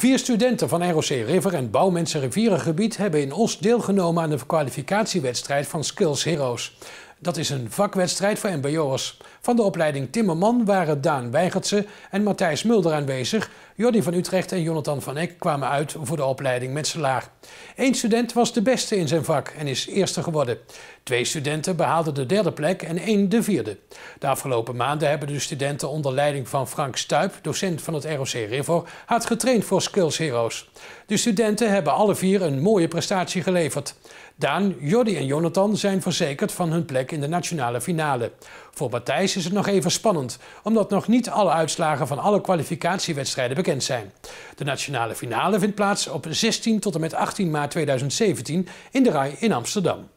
Vier studenten van ROC River en Bouwmensen Rivierengebied hebben in Os deelgenomen aan de kwalificatiewedstrijd van Skills Heroes. Dat is een vakwedstrijd voor mbo'ers. Van de opleiding Timmerman waren Daan Weigertse en Matthijs Mulder aanwezig. Jordi van Utrecht en Jonathan van Eck kwamen uit voor de opleiding metselaar. Eén student was de beste in zijn vak en is eerste geworden. Twee studenten behaalden de derde plek en één de vierde. De afgelopen maanden hebben de studenten onder leiding van Frank Stuip, docent van het ROC River, hard getraind voor Skills Heroes. De studenten hebben alle vier een mooie prestatie geleverd. Daan, Jordi en Jonathan zijn verzekerd van hun plek in de nationale finale. Voor Matthijs is het nog even spannend, omdat nog niet alle uitslagen van alle kwalificatiewedstrijden bekend zijn. De nationale finale vindt plaats op 16 tot en met 18 maart 2017 in de RAI in Amsterdam.